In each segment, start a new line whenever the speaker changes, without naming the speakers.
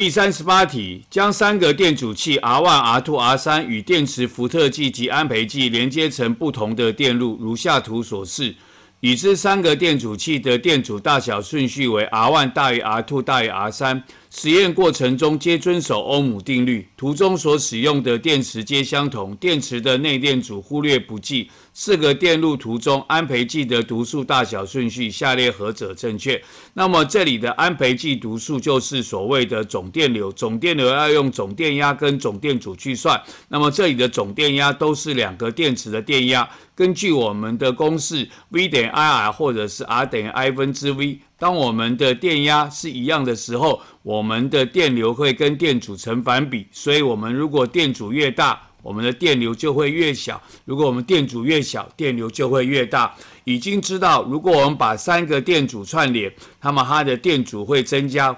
第三十八题，将三个电阻器 R one、R two、R 三与电池伏特计及安培计连接成不同的电路，如下图所示。已知三个电阻器的电阻大小顺序为 R one 大于 R two 大于 R 三。实验过程中皆遵守欧姆定律，图中所使用的电池皆相同，电池的内电阻忽略不计。四个电路图中，安培计的读数大小顺序下列何者正确？那么这里的安培计读数就是所谓的总电流，总电流要用总电压跟总电阻去算。那么这里的总电压都是两个电池的电压，根据我们的公式 V 等于 I R，或者是 R 等于 I 分之 V。当我们的电压是一样的时候，我们的电流会跟电阻成反比。所以，我们如果电阻越大，我们的电流就会越小；如果我们电阻越小，电流就会越大。已经知道，如果我们把三个电阻串联，那么它的电阻会增加，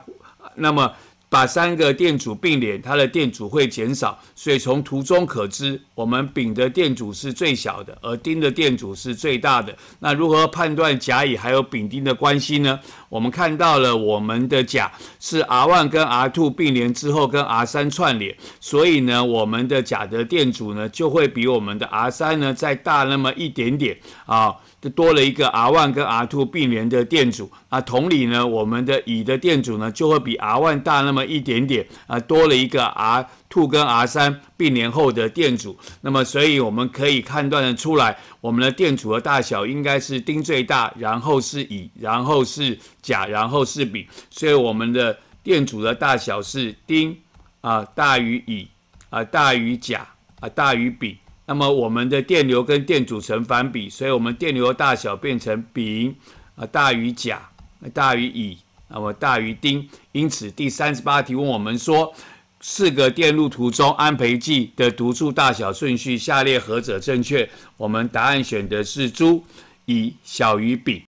那么。把三个电阻并联，它的电阻会减少，所以从图中可知，我们丙的电阻是最小的，而丁的电阻是最大的。那如何判断甲、乙还有丙、丁的关系呢？我们看到了，我们的甲是 R one 跟 R two 并联之后跟 R 三串联，所以呢，我们的甲的电阻呢就会比我们的 R 三呢再大那么一点点啊，就多了一个 R one 跟 R two 并联的电阻。啊，同理呢，我们的乙的电阻呢就会比 R one 大那么。一点点啊，多了一个 r two 跟 R3 并联后的电阻，那么所以我们可以判断的出来，我们的电阻的大小应该是丁最大，然后是乙，然后是甲，然后是丙，所以我们的电阻的大小是丁啊大于乙啊大于甲啊大于丙，那么我们的电流跟电阻成反比，所以我们电流的大小变成丙啊大于甲大于乙。那么大于丁，因此第三十八题问我们说，四个电路图中安培计的读数大小顺序，下列何者正确？我们答案选的是猪乙小于丙。